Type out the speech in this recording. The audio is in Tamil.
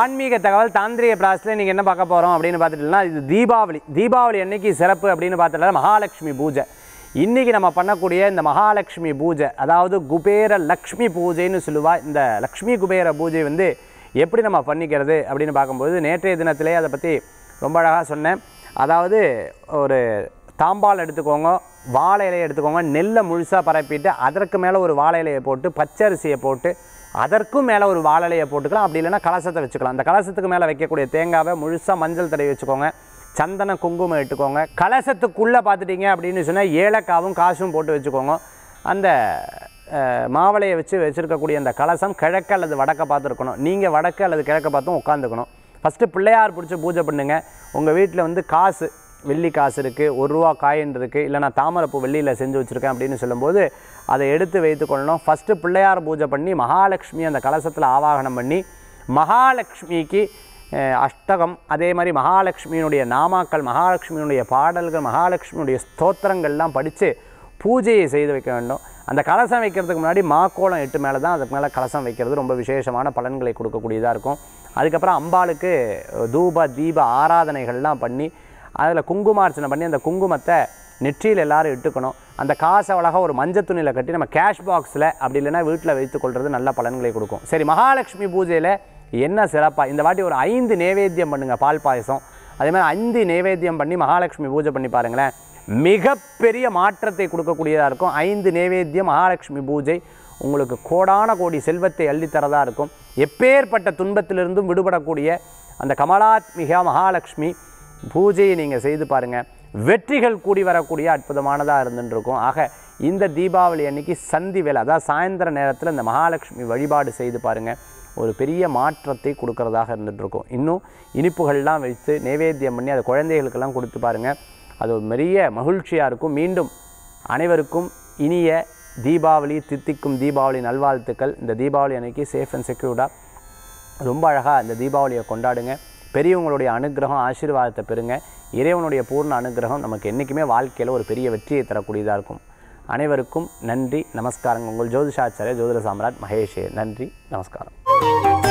ஆன்மீக தகவல் தாந்திரிக பிராஸில் நீங்கள் என்ன பார்க்க போகிறோம் அப்படின்னு பார்த்துட்டீங்கன்னா இது தீபாவளி தீபாவளி அன்னைக்கு சிறப்பு அப்படின்னு பார்த்துட்டா மகாலட்சுமி பூஜை இன்றைக்கி நம்ம பண்ணக்கூடிய இந்த மகாலட்சுமி பூஜை அதாவது குபேர லக்ஷ்மி பூஜைன்னு சொல்லுவா இந்த லக்ஷ்மி குபேர பூஜை வந்து எப்படி நம்ம பண்ணிக்கிறது அப்படின்னு பார்க்கும்போது நேற்றைய தினத்திலே அதை பற்றி ரொம்ப அழகாக சொன்னேன் அதாவது ஒரு தாம்பால் எடுத்துக்கோங்க வாழை இலையை எடுத்துக்கோங்க நெல்லை முழுசாக பரப்பிட்டு அதற்கு மேலே ஒரு வாழை இலையை போட்டு பச்சரிசியை போட்டு அதற்கும் மேலே ஒரு வாழை இலையை போட்டுக்கலாம் அப்படி இல்லைனா கலசத்தை வச்சுக்கலாம் அந்த கலசத்துக்கு மேலே வைக்கக்கூடிய தேங்காவை முழுசாக மஞ்சள் தடவி வச்சுக்கோங்க சந்தன குங்குமம் எடுத்துக்கோங்க கலசத்துக்குள்ளே பார்த்துட்டிங்க அப்படின்னு சொன்னால் ஏலக்காவும் காசும் போட்டு வச்சுக்கோங்க அந்த மாவளையை வச்சு வச்சுருக்கக்கூடிய அந்த கலசம் கிழக்கு அல்லது வடக்கை பார்த்துருக்கணும் நீங்கள் வடக்கு அல்லது கிழக்கை பார்த்தும் உட்காந்துக்கணும் ஃபஸ்ட்டு பிள்ளையார் பிடிச்சி பூஜை பண்ணுங்கள் உங்கள் வீட்டில் வந்து காசு வெள்ளி காசு இருக்குது ஒரு ரூபா காயின் இருக்குது இல்லை நான் தாமரைப்பூ வெள்ளியில் செஞ்சு வச்சுருக்கேன் அப்படின்னு சொல்லும்போது அதை எடுத்து வைத்து கொள்ளணும் ஃபஸ்ட்டு பிள்ளையார் பூஜை பண்ணி மகாலட்சுமி அந்த கலசத்தில் ஆவாகனம் பண்ணி மகாலட்சுமிக்கு அஷ்டகம் அதே மாதிரி மகாலட்சுமியினுடைய நாமாக்கள் மகாலட்சுமியினுடைய பாடல்கள் மகாலட்சுமியினுடைய ஸ்தோத்திரங்கள்லாம் படித்து பூஜையை செய்து வைக்க வேண்டும் அந்த கலசம் வைக்கிறதுக்கு முன்னாடி மாக்கோளம் எட்டு மேலே தான் அதுக்கு மேலே கலசம் வைக்கிறது ரொம்ப விசேஷமான பலன்களை கொடுக்கக்கூடியதாக இருக்கும் அதுக்கப்புறம் அம்பாளுக்கு தூப தீப ஆராதனைகள்லாம் பண்ணி அதில் குங்குமார்ச்சனை பண்ணி அந்த குங்குமத்தை நெற்றியில் எல்லோரும் இட்டுக்கணும் அந்த காசை அழகாக ஒரு மஞ்சள் துணியில் கட்டி நம்ம கேஷ் பாக்ஸில் அப்படி இல்லைன்னா வீட்டில் வைத்து கொள்வது நல்ல பலன்களை கொடுக்கும் சரி மகாலட்சுமி பூஜையில் என்ன சிறப்பாக இந்த வாட்டி ஒரு ஐந்து நைவேத்தியம் பண்ணுங்கள் பால் பாயசம் அதே மாதிரி அஞ்சு நைவேத்தியம் பண்ணி மகாலட்சுமி பூஜை பண்ணி பாருங்களேன் மிகப்பெரிய மாற்றத்தை கொடுக்கக்கூடியதாக இருக்கும் ஐந்து நைவேத்தியம் மகாலட்சுமி பூஜை உங்களுக்கு கோடான கோடி செல்வத்தை அள்ளித்தரதாக இருக்கும் எப்பேற்பட்ட துன்பத்திலிருந்தும் விடுபடக்கூடிய அந்த கமலாத்மிகா மகாலட்சுமி பூஜையை நீங்கள் செய்து பாருங்கள் வெற்றிகள் கூடி வரக்கூடிய அற்புதமானதாக இருந்துருக்கும் ஆக இந்த தீபாவளி அன்னைக்கு சந்தி வேலை அதாவது சாயந்தர நேரத்தில் இந்த மகாலட்சுமி வழிபாடு செய்து பாருங்கள் ஒரு பெரிய மாற்றத்தை கொடுக்கறதாக இருந்துகிட்ருக்கும் இன்னும் இனிப்புகள்லாம் வைத்து நைவேத்தியம் பண்ணி அதை குழந்தைகளுக்கெல்லாம் கொடுத்து பாருங்கள் அது ஒரு பெரிய மகிழ்ச்சியாக இருக்கும் மீண்டும் அனைவருக்கும் இனிய தீபாவளி தித்திக்கும் தீபாவளி நல்வாழ்த்துக்கள் இந்த தீபாவளி அன்னைக்கு சேஃப் அண்ட் செக்யூர்டாக ரொம்ப அழகாக இந்த தீபாவளியை கொண்டாடுங்க பெரியவங்களுடைய அனுகிரகம் ஆசீர்வாதத்தை பெறுங்க இறைவனுடைய பூர்ண அனுகிரகம் நமக்கு என்றைக்குமே வாழ்க்கையில் ஒரு பெரிய வெற்றியை தரக்கூடியதாக இருக்கும் அனைவருக்கும் நன்றி நமஸ்காரங்கள் உங்கள் ஜோதிஷாச்சாரிய ஜோதிட சாம்ராட் மகேஷ் நன்றி நமஸ்காரம்